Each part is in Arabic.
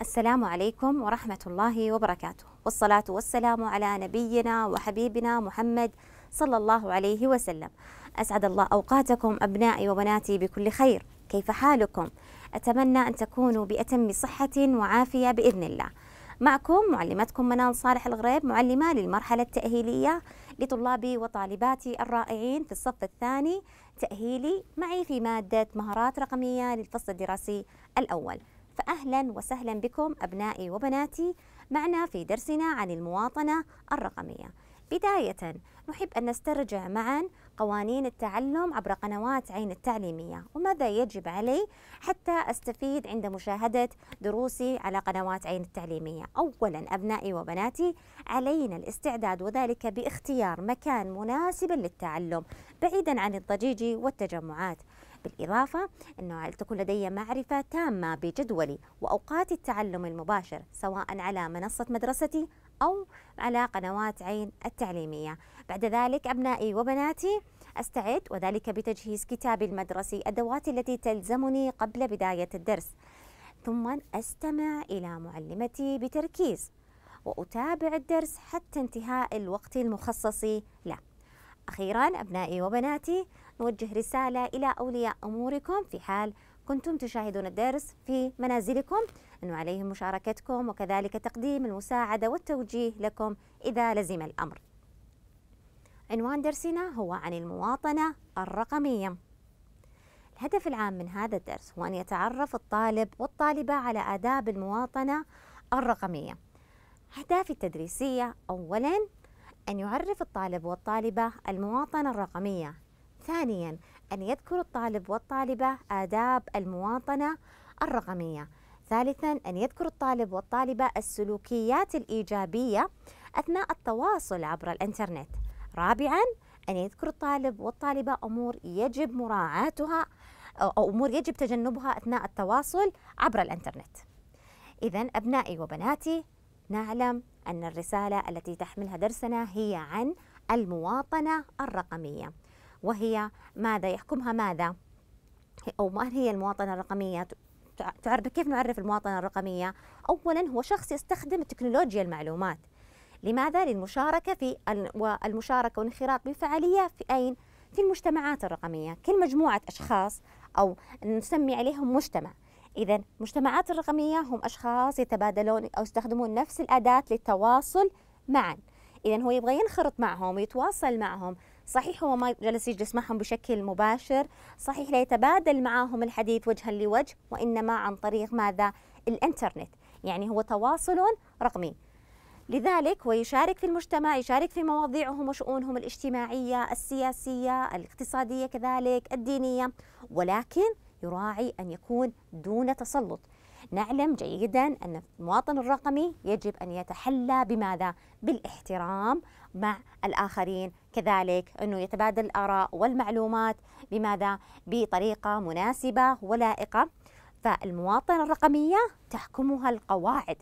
السلام عليكم ورحمة الله وبركاته والصلاة والسلام على نبينا وحبيبنا محمد صلى الله عليه وسلم أسعد الله أوقاتكم أبنائي وبناتي بكل خير كيف حالكم؟ أتمنى أن تكونوا بأتم صحة وعافية بإذن الله معكم معلمتكم منال صالح الغريب معلمة للمرحلة التأهيلية لطلابي وطالباتي الرائعين في الصف الثاني تأهيلي معي في مادة مهارات رقمية للفصل الدراسي الأول فأهلا وسهلا بكم أبنائي وبناتي معنا في درسنا عن المواطنة الرقمية بداية نحب أن نسترجع معا قوانين التعلم عبر قنوات عين التعليمية وماذا يجب علي حتى أستفيد عند مشاهدة دروسي على قنوات عين التعليمية أولا أبنائي وبناتي علينا الاستعداد وذلك باختيار مكان مناسب للتعلم بعيدا عن الضجيج والتجمعات بالإضافة أنه تكون لدي معرفة تامة بجدولي وأوقات التعلم المباشر سواء على منصة مدرستي أو على قنوات عين التعليمية بعد ذلك أبنائي وبناتي أستعد وذلك بتجهيز كتابي المدرسي أدواتي التي تلزمني قبل بداية الدرس ثم أستمع إلى معلمتي بتركيز وأتابع الدرس حتى انتهاء الوقت المخصص له أخيرا أبنائي وبناتي نوجه رسالة إلى أولياء أموركم في حال كنتم تشاهدون الدرس في منازلكم أنه عليهم مشاركتكم وكذلك تقديم المساعدة والتوجيه لكم إذا لزم الأمر عنوان درسنا هو عن المواطنة الرقمية الهدف العام من هذا الدرس هو أن يتعرف الطالب والطالبة على آداب المواطنة الرقمية أهدافي التدريسية أولاً أن يعرف الطالب والطالبة المواطنة الرقمية ثانيا أن يذكر الطالب والطالبة آداب المواطنة الرقمية ثالثا أن يذكر الطالب والطالبة السلوكيات الإيجابية أثناء التواصل عبر الإنترنت رابعا أن يذكر الطالب والطالبة أمور يجب مراعاتها أو أمور يجب تجنبها أثناء التواصل عبر الإنترنت إذا أبنائي وبناتي نعلم أن الرسالة التي تحملها درسنا هي عن المواطنة الرقمية وهي ماذا يحكمها ماذا أو ما هي المواطنة الرقمية تعرف كيف نعرف المواطنة الرقمية أولا هو شخص يستخدم تكنولوجيا المعلومات لماذا للمشاركة في والمشاركة والانخراط بفعالية في أين في المجتمعات الرقمية كل مجموعة أشخاص أو نسمي عليهم مجتمع إذا المجتمعات الرقمية هم أشخاص يتبادلون أو يستخدمون نفس الأداة للتواصل معا إذا هو يبغى ينخرط معهم ويتواصل معهم صحيح هو ما جلس يجلس معهم بشكل مباشر صحيح لا يتبادل معهم الحديث وجها لوجه وإنما عن طريق ماذا الإنترنت يعني هو تواصل رقمي لذلك ويشارك في المجتمع يشارك في مواضيعهم وشؤونهم الاجتماعية السياسية الاقتصادية كذلك الدينية ولكن يراعي أن يكون دون تسلط نعلم جيدا أن المواطن الرقمي يجب أن يتحلى بماذا؟ بالاحترام مع الآخرين كذلك أنه يتبادل الآراء والمعلومات بماذا؟ بطريقة مناسبة ولائقة فالمواطنة الرقمية تحكمها القواعد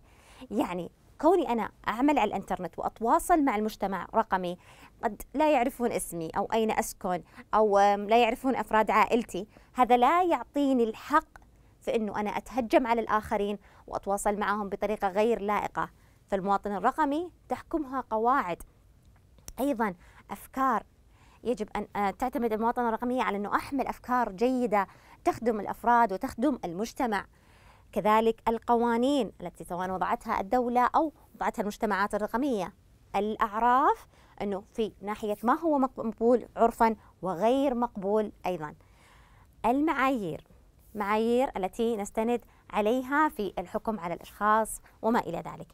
يعني كوني أنا أعمل على الإنترنت وأتواصل مع المجتمع رقمي قد لا يعرفون اسمي أو أين أسكن أو لا يعرفون أفراد عائلتي هذا لا يعطيني الحق في أنه أنا أتهجم على الآخرين وأتواصل معهم بطريقة غير لائقة فالمواطن الرقمي تحكمها قواعد أيضا أفكار يجب أن آه، تعتمد المواطنة الرقمية على أنه أحمل أفكار جيدة تخدم الأفراد وتخدم المجتمع كذلك القوانين التي سواء وضعتها الدولة أو وضعتها المجتمعات الرقمية الأعراف أنه في ناحية ما هو مقبول عرفا وغير مقبول أيضا المعايير معايير التي نستند عليها في الحكم على الأشخاص وما إلى ذلك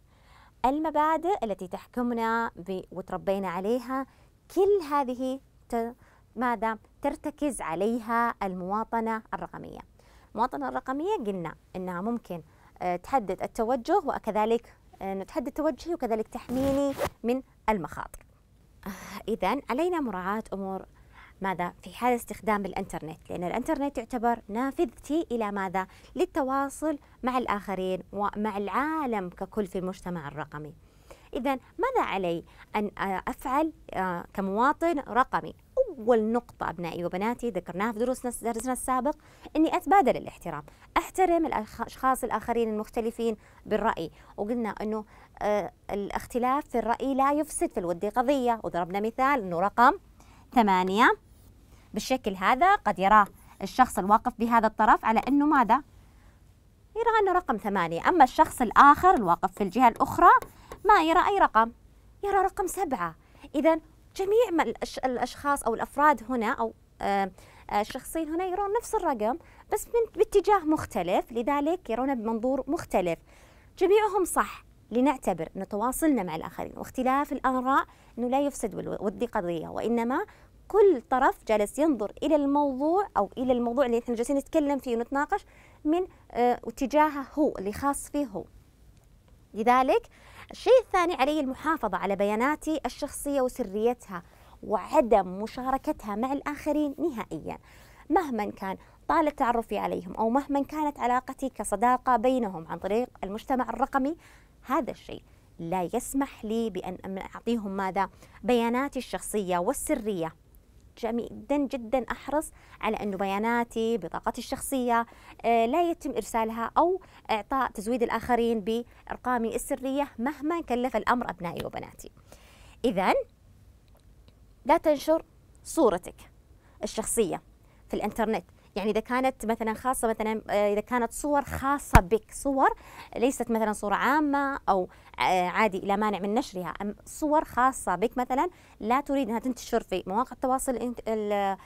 المبادئ التي تحكمنا وتربينا عليها كل هذه ماذا ترتكز عليها المواطنة الرقمية المواطنة الرقمية قلنا أنها ممكن آه، تحدد التوجه وكذلك آه، نتحدد توجهي وكذلك تحميني من المخاطر آه، إذا علينا مراعاة أمور ماذا في حال استخدام الانترنت لأن الانترنت يعتبر نافذتي إلى ماذا للتواصل مع الآخرين ومع العالم ككل في المجتمع الرقمي إذا ماذا علي أن آه، أفعل آه، كمواطن رقمي أول نقطة أبنائي وبناتي ذكرناها في دروسنا درسنا السابق إني أتبادل الاحترام أحترم الأشخاص الآخرين المختلفين بالرأي وقلنا أنه آه، الاختلاف في الرأي لا يفسد في الود قضية وضربنا مثال أنه رقم ثمانية بالشكل هذا قد يراه الشخص الواقف بهذا الطرف على أنه ماذا؟ يرى أنه رقم ثمانية أما الشخص الآخر الواقف في الجهة الأخرى ما يرى أي رقم يرى رقم سبعة إذا جميع الأشخاص أو الأفراد هنا أو آه، آه، الشخصين هنا يرون نفس الرقم بس باتجاه مختلف لذلك يرونه بمنظور مختلف جميعهم صح لنعتبر أن تواصلنا مع الآخرين واختلاف الآراء أنه لا يفسد ودي قضية وإنما كل طرف جالس ينظر الى الموضوع او الى الموضوع اللي احنا جالسين نتكلم فيه ونتناقش من آه، اتجاهه هو اللي خاص فيه هو لذلك الشيء الثاني علي المحافظة على بياناتي الشخصية وسريتها وعدم مشاركتها مع الآخرين نهائيا مهما كان طال تعرفي عليهم أو مهما كانت علاقتي كصداقة بينهم عن طريق المجتمع الرقمي هذا الشيء لا يسمح لي بأن أعطيهم ماذا بياناتي الشخصية والسرية جدا جدا احرص على انه بياناتي بطاقتي الشخصيه آه، لا يتم ارسالها او اعطاء تزويد الاخرين بارقامي السريه مهما كلف الامر ابنائي وبناتي اذا لا تنشر صورتك الشخصيه في الانترنت يعني اذا كانت مثلا خاصه مثلا آه، اذا كانت صور نعم. خاصه بك صور ليست مثلا صوره عامه او آه، عادي لا مانع من نشرها صور خاصه بك مثلا لا تريد انها تنتشر في مواقع التواصل آه،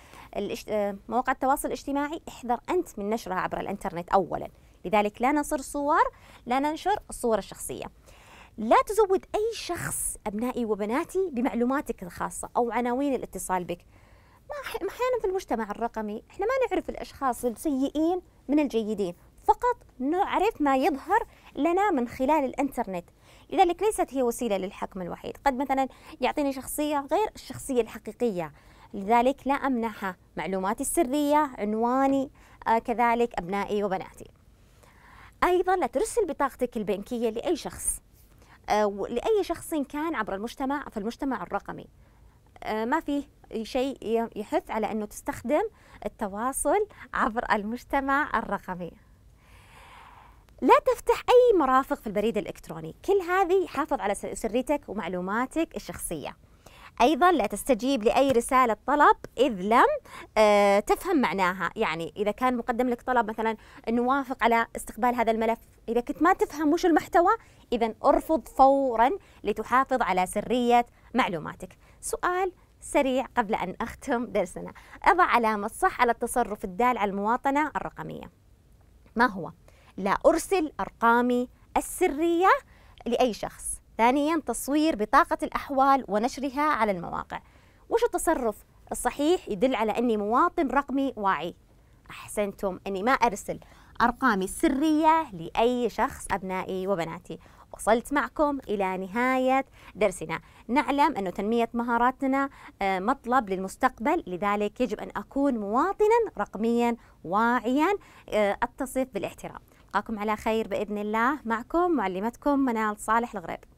مواقع التواصل الاجتماعي احذر انت من نشرها عبر الانترنت اولا لذلك لا نصر صور لا ننشر الصور الشخصيه لا تزود اي شخص ابنائي وبناتي بمعلوماتك الخاصه او عناوين الاتصال بك ما احيانا في المجتمع الرقمي احنا ما نعرف الاشخاص السيئين من الجيدين فقط نعرف ما يظهر لنا من خلال الانترنت لذلك ليست هي وسيله للحكم الوحيد قد مثلا يعطيني شخصيه غير الشخصيه الحقيقيه لذلك لا امنحها معلوماتي السريه عنواني آه كذلك ابنائي وبناتي ايضا لا ترسل بطاقتك البنكيه لاي شخص آه لاي شخص كان عبر المجتمع في المجتمع الرقمي آه ما فيه شيء يحث على أنه تستخدم التواصل عبر المجتمع الرقمي لا تفتح أي مرافق في البريد الإلكتروني كل هذه حافظ على سريتك ومعلوماتك الشخصية ايضا لا تستجيب لاي رساله طلب اذ لم أه تفهم معناها يعني اذا كان مقدم لك طلب مثلا انه وافق على استقبال هذا الملف اذا كنت ما تفهم وش المحتوى اذا ارفض فورا لتحافظ على سريه معلوماتك سؤال سريع قبل أن أختم درسنا أضع علامة صح على التصرف الدال على المواطنة الرقمية ما هو؟ لا أرسل أرقامي السرية لأي شخص ثانيا تصوير بطاقة الأحوال ونشرها على المواقع وش التصرف الصحيح يدل على أني مواطن رقمي واعي أحسنتم أني ما أرسل أرقامي السرية لأي شخص أبنائي وبناتي وصلت معكم إلى نهاية درسنا نعلم أن تنمية مهاراتنا آه، مطلب للمستقبل لذلك يجب أن أكون مواطنا رقميا واعيا آه، أتصف بالاحترام ألقاكم على خير بإذن الله معكم معلمتكم منال صالح الغريب